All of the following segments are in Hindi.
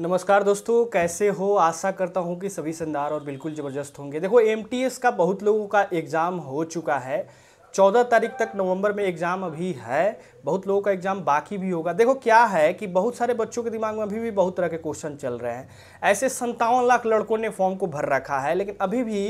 नमस्कार दोस्तों कैसे हो आशा करता हूँ कि सभी शानदार और बिल्कुल ज़बरदस्त होंगे देखो एम का बहुत लोगों का एग्ज़ाम हो चुका है चौदह तारीख तक नवंबर में एग्ज़ाम अभी है बहुत लोगों का एग्ज़ाम बाकी भी होगा देखो क्या है कि बहुत सारे बच्चों के दिमाग में अभी भी बहुत तरह के क्वेश्चन चल रहे हैं ऐसे संतावन लाख लड़कों ने फॉर्म को भर रखा है लेकिन अभी भी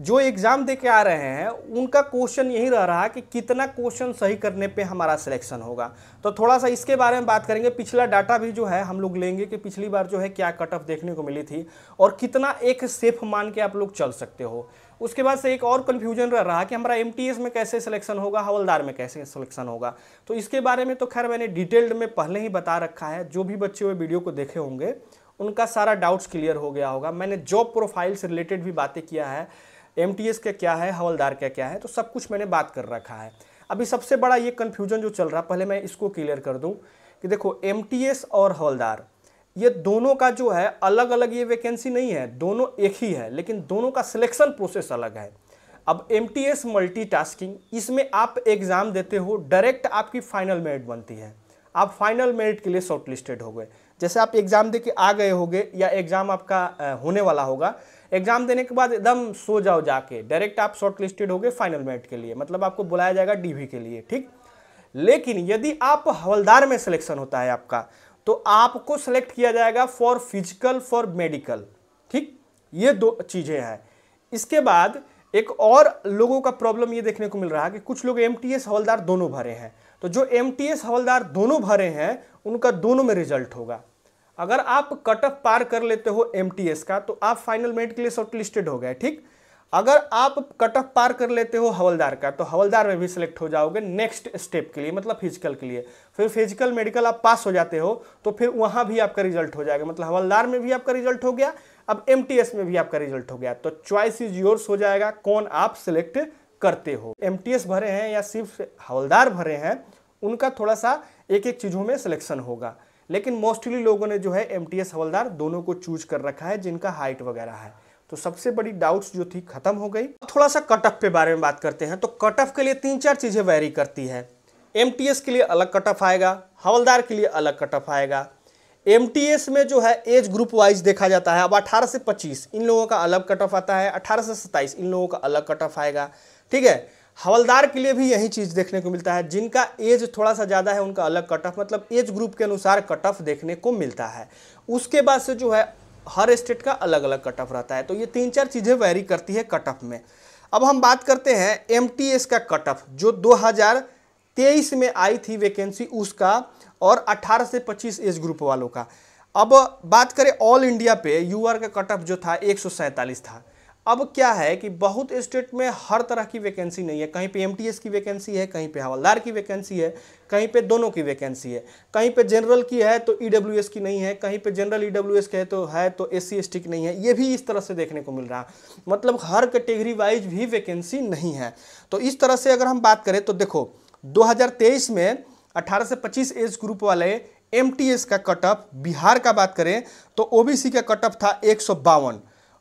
जो एग्ज़ाम दे के आ रहे हैं उनका क्वेश्चन यही रह रहा है कि कितना क्वेश्चन सही करने पे हमारा सिलेक्शन होगा तो थोड़ा सा इसके बारे में बात करेंगे पिछला डाटा भी जो है हम लोग लेंगे कि पिछली बार जो है क्या कट ऑफ देखने को मिली थी और कितना एक सेफ मान के आप लोग चल सकते हो उसके बाद से एक और कन्फ्यूजन रह रहा कि हमारा एम में कैसे सिलेक्शन होगा हवलदार में कैसे सिलेक्शन होगा तो इसके बारे में तो खैर मैंने डिटेल्ड में पहले ही बता रखा है जो भी बच्चे हुए वीडियो को देखे होंगे उनका सारा डाउट्स क्लियर हो गया होगा मैंने जॉब प्रोफाइल से रिलेटेड भी बातें किया है एम टी एस का क्या है हवलदार का क्या है तो सब कुछ मैंने बात कर रखा है अभी सबसे बड़ा ये कन्फ्यूजन जो चल रहा है पहले मैं इसको क्लियर कर दूँ कि देखो एम टी एस और हवलदार ये दोनों का जो है अलग अलग ये वैकेंसी नहीं है दोनों एक ही है लेकिन दोनों का सिलेक्शन प्रोसेस अलग है अब M T S multi tasking इसमें आप एग्ज़ाम देते हो डायरेक्ट आपकी फाइनल मेरिट बनती है आप फाइनल मेरिट के लिए शॉर्टलिस्टेड हो गए जैसे आप एग्ज़ाम दे के आ गए होगे या एग्ज़ाम आपका होने वाला होगा एग्ज़ाम देने के बाद एकदम सो जाओ जाके डायरेक्ट आप शॉर्ट लिस्टेड हो फाइनल मेरिट के लिए मतलब आपको बुलाया जाएगा डीवी के लिए ठीक लेकिन यदि आप हवलदार में सिलेक्शन होता है आपका तो आपको सेलेक्ट किया जाएगा फॉर फिजिकल फॉर मेडिकल ठीक ये दो चीज़ें हैं इसके बाद एक और लोगों का प्रॉब्लम ये देखने को मिल रहा है कि कुछ लोग एम टी हवलदार दोनों भरे हैं तो जो एम हवलदार दोनों भरे हैं उनका दोनों में रिजल्ट होगा अगर आप कट ऑफ पार कर लेते हो एम का तो आप फाइनल मेरिट के लिए शॉर्ट लिस्टेड हो गए ठीक अगर आप कट ऑफ पार कर लेते हो हवलदार का तो हवलदार में भी सिलेक्ट हो जाओगे नेक्स्ट स्टेप के लिए मतलब फिजिकल के लिए फिर फिजिकल मेडिकल आप पास हो जाते हो तो फिर वहाँ भी आपका रिजल्ट हो जाएगा मतलब हवलदार में भी आपका रिजल्ट हो गया अब एम में भी आपका रिजल्ट हो गया तो चॉइस इज योर्स हो जाएगा कौन आप सिलेक्ट करते हो एम भरे हैं या सिर्फ हवलदार भरे हैं उनका थोड़ा सा एक एक चीज़ों में सिलेक्शन होगा लेकिन मोस्टली लोगों ने जो है एम टी हवलदार दोनों को चूज कर रखा है जिनका हाइट वगैरह है तो सबसे बड़ी डाउट्स जो थी खत्म हो गई थोड़ा सा कट ऑफ के बारे में बात करते हैं तो कट ऑफ के लिए तीन चार चीज़ें वेरी करती है एम के लिए अलग कट ऑफ आएगा हवलदार के लिए अलग कट ऑफ आएगा एम में जो है एज ग्रुप वाइज देखा जाता है अब 18 से 25 इन लोगों का अलग कट ऑफ आता है 18 से 27 इन लोगों का अलग कट ऑफ आएगा ठीक है हवलदार के लिए भी यही चीज़ देखने को मिलता है जिनका एज थोड़ा सा ज़्यादा है उनका अलग कट ऑफ मतलब एज ग्रुप के अनुसार कट ऑफ देखने को मिलता है उसके बाद से जो है हर स्टेट का अलग अलग कट ऑफ रहता है तो ये तीन चार चीज़ें वैरी करती है कट ऑफ में अब हम बात करते हैं एम का कट ऑफ जो दो में आई थी वैकेंसी उसका और 18 से 25 एज ग्रुप वालों का अब बात करें ऑल इंडिया पे यूआर का कट ऑफ जो था एक था अब क्या है कि बहुत स्टेट में हर तरह की वैकेंसी नहीं है कहीं पे एमटीएस की वैकेंसी है कहीं पे हवलदार की वैकेंसी है कहीं पे दोनों की वैकेंसी है कहीं पे जनरल की है तो ईडब्ल्यूएस e की नहीं है कहीं पे जनरल ईडब्ल्यूएस e के तो है तो एस सी की नहीं है ये भी इस तरह से देखने को मिल रहा है मतलब हर कैटेगरी वाइज भी वैकेंसी नहीं है तो इस तरह से अगर हम बात करें तो देखो दो में अठारह से पच्चीस एज ग्रुप वाले एम का कटअप बिहार का बात करें तो ओ का कटअप था एक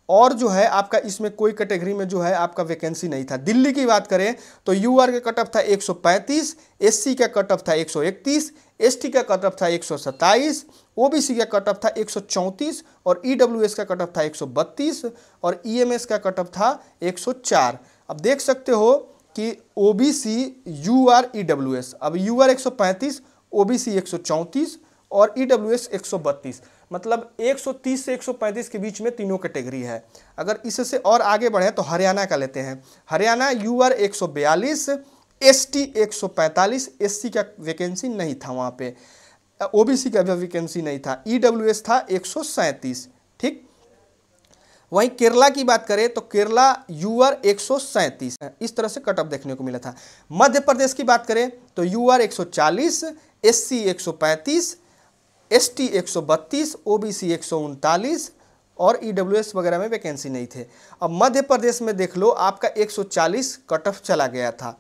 और जो है आपका इसमें कोई कैटेगरी में जो है आपका वैकेंसी नहीं था दिल्ली की बात करें तो यू आर का कटअप था 135 एससी का कट ऑफ था 131 एसटी का कटअप ऑफ था 127 ओबीसी e का कट ऑफ था 134 और ईडब्ल्यूएस e का कटअप था 132 और ईएमएस का कटअप था 104 अब देख सकते हो कि ओबीसी यूआर ईडब्ल्यूएस अब यूआर एक ओबीसी 134 और ईडब्ल्यूएस e 132 मतलब 130 से 135 के बीच में तीनों कैटेगरी है अगर इससे और आगे बढ़े तो हरियाणा का लेते हैं हरियाणा यू आर एक सौ बयालीस एस टी एक सौ पैंतालीस एस सी का वैकेंसी नहीं था वहाँ पे ओबीसी का भी वैकेंसी नहीं था ई डब्ल्यू एस था एक सौ सैंतीस ठीक वहीं केरला की बात करें तो केरला यूआर एक सौ सैंतीस इस तरह से कट ऑफ देखने को मिला था मध्य प्रदेश की बात करें तो यूआर एक सौ चालीस एस सी एक सौ पैंतीस एस टी एक सौ बत्तीस ओ बी सी एक सौ उनतालीस और ई डब्ल्यू एस वगैरह में वैकेंसी नहीं थे अब मध्य प्रदेश में देख लो आपका 140 कट ऑफ चला गया था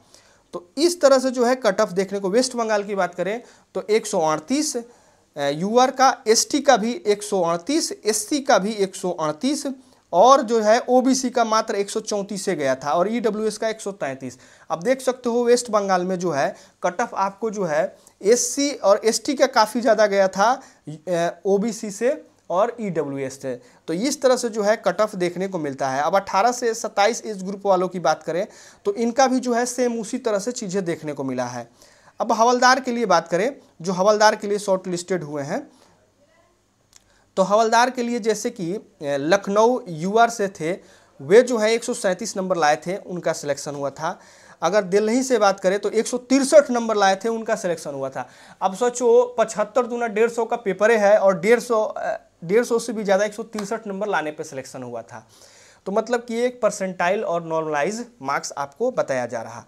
तो इस तरह से जो है कट ऑफ देखने को वेस्ट बंगाल की बात करें तो एक सौ यूआर का एसटी का भी एक सौ का भी एक और जो है ओबीसी का मात्र एक से गया था और ईडब्ल्यूएस e का 133 अब देख सकते हो वेस्ट बंगाल में जो है कट ऑफ आपको जो है एससी और एसटी का काफ़ी ज़्यादा गया था ओबीसी से और ई e डब्ल्यू से तो इस तरह से जो है कट ऑफ देखने को मिलता है अब 18 से 27 एज ग्रुप वालों की बात करें तो इनका भी जो है सेम उसी तरह से चीज़ें देखने को मिला है अब हवलदार के लिए बात करें जो हवलदार के लिए शॉर्ट लिस्टेड हुए हैं तो हवलदार के लिए जैसे कि लखनऊ यूआर से थे वे जो है एक नंबर लाए थे उनका सिलेक्शन हुआ था अगर दिल्ली से बात करें तो एक नंबर लाए थे उनका सिलेक्शन हुआ था अब सोचो पचहत्तर दूना डेढ़ सौ का पेपर है और डेढ़ सौ डेढ़ सौ से भी ज़्यादा एक नंबर लाने पर सिलेक्शन हुआ था तो मतलब कि एक परसेंटाइल और नॉर्मलाइज मार्क्स आपको बताया जा रहा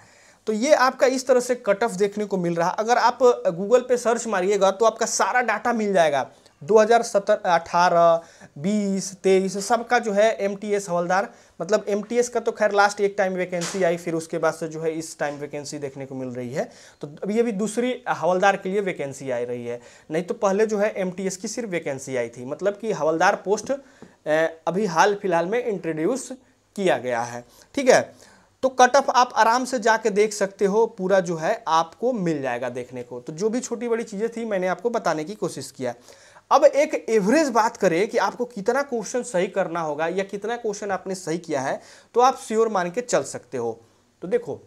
तो ये आपका इस तरह से कट ऑफ देखने को मिल रहा अगर आप गूगल पे सर्च मारिएगा तो आपका सारा डाटा मिल जाएगा 2017 18 20 23 सबका जो है एमटीएस हवलदार मतलब एमटीएस का तो खैर लास्ट एक टाइम वैकेंसी आई फिर उसके बाद से जो है इस टाइम वैकेंसी देखने को मिल रही है तो अभी अभी दूसरी हवलदार के लिए वैकेंसी आ रही है नहीं तो पहले जो है एमटीएस की सिर्फ वैकेंसी आई थी मतलब कि हवलदार पोस्ट अभी हाल फिलहाल में इंट्रोड्यूस किया गया है ठीक है तो कट ऑफ आप आराम से जाके देख सकते हो पूरा जो है आपको मिल जाएगा देखने को तो जो भी छोटी बड़ी चीज़ें थी मैंने आपको बताने की कोशिश किया अब एक एवरेज बात करें कि आपको कितना क्वेश्चन सही करना होगा या कितना क्वेश्चन आपने सही किया है तो आप श्योर मान के चल सकते हो तो देखो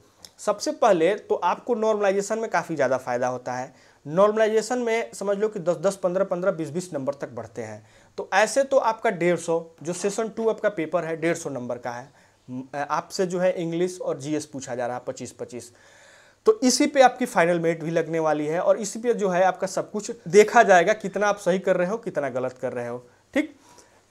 सबसे पहले तो आपको नॉर्मलाइजेशन में काफ़ी ज़्यादा फायदा होता है नॉर्मलाइजेशन में समझ लो कि 10 10 15 15 20 20 नंबर तक बढ़ते हैं तो ऐसे तो आपका डेढ़ सौ जो सेशन टू आपका पेपर है डेढ़ सौ नंबर का है आपसे जो है इंग्लिश और जीएस पूछा जा रहा है पच्चीस पच्चीस तो इसी पे आपकी फाइनल मेट भी लगने वाली है और इसी पे जो है आपका सब कुछ देखा जाएगा कितना आप सही कर रहे हो कितना गलत कर रहे हो ठीक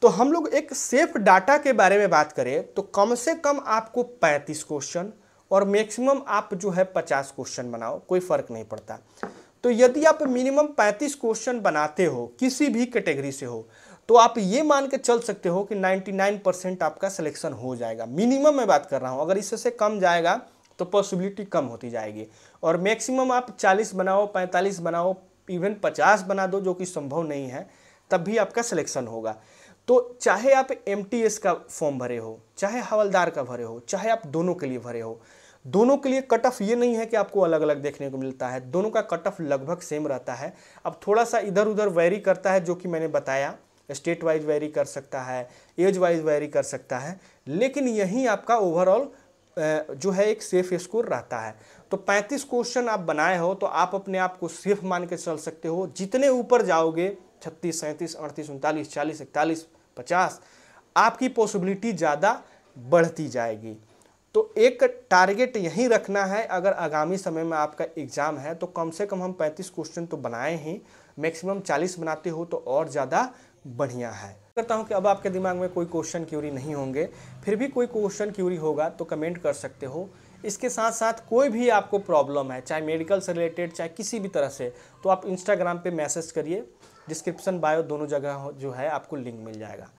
तो हम लोग एक सेफ डाटा के बारे में बात करें तो कम से कम आपको 35 क्वेश्चन और मैक्सिमम आप जो है 50 क्वेश्चन बनाओ कोई फ़र्क नहीं पड़ता तो यदि आप मिनिमम 35 क्वेश्चन बनाते हो किसी भी कैटेगरी से हो तो आप ये मान के चल सकते हो कि 99 परसेंट आपका सिलेक्शन हो जाएगा मिनिमम मैं बात कर रहा हूँ अगर इससे कम जाएगा तो पॉसिबिलिटी कम होती जाएगी और मैक्सिमम आप 40 बनाओ 45 बनाओ इवन 50 बना दो जो कि संभव नहीं है तब भी आपका सिलेक्शन होगा तो चाहे आप एम का फॉर्म भरे हो चाहे हवलदार का भरे हो चाहे आप दोनों के लिए भरे हो दोनों के लिए कट ऑफ ये नहीं है कि आपको अलग अलग देखने को मिलता है दोनों का कट ऑफ लगभग सेम रहता है अब थोड़ा सा इधर उधर वेरी करता है जो कि मैंने बताया स्टेट वाइज वेरी कर सकता है एज वाइज वेरी कर सकता है लेकिन यही आपका ओवरऑल जो है एक सेफ स्कोर रहता है तो 35 क्वेश्चन आप बनाए हो तो आप अपने आप को सेफ मान के चल सकते हो जितने ऊपर जाओगे छत्तीस सैंतीस अड़तीस उनतालीस चालीस इकतालीस पचास आपकी पॉसिबिलिटी ज़्यादा बढ़ती जाएगी तो एक टारगेट यही रखना है अगर आगामी समय में आपका एग्ज़ाम है तो कम से कम हम 35 क्वेश्चन तो बनाए ही मैक्सिमम 40 बनाते हो तो और ज़्यादा बढ़िया है करता हूँ कि अब आपके दिमाग में कोई क्वेश्चन क्यूरी नहीं होंगे फिर भी कोई क्वेश्चन क्यूरी होगा तो कमेंट कर सकते हो इसके साथ साथ कोई भी आपको प्रॉब्लम है चाहे मेडिकल से रिलेटेड चाहे किसी भी तरह से तो आप इंस्टाग्राम पे मैसेज करिए डिस्क्रिप्शन बायो दोनों जगह जो है आपको लिंक मिल जाएगा